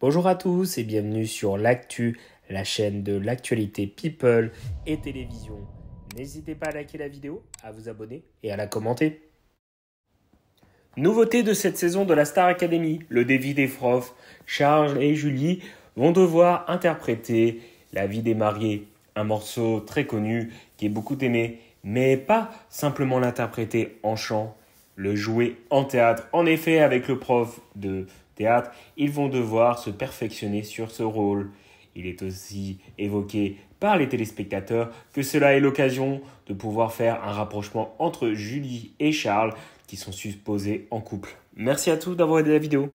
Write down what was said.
Bonjour à tous et bienvenue sur l'actu, la chaîne de l'actualité people et télévision. N'hésitez pas à liker la vidéo, à vous abonner et à la commenter. Nouveauté de cette saison de la Star Academy, le défi des profs, Charles et Julie vont devoir interpréter La vie des mariés, un morceau très connu qui est beaucoup aimé, mais pas simplement l'interpréter en chant le jouer en théâtre. En effet, avec le prof de théâtre, ils vont devoir se perfectionner sur ce rôle. Il est aussi évoqué par les téléspectateurs que cela est l'occasion de pouvoir faire un rapprochement entre Julie et Charles qui sont supposés en couple. Merci à tous d'avoir aidé la vidéo.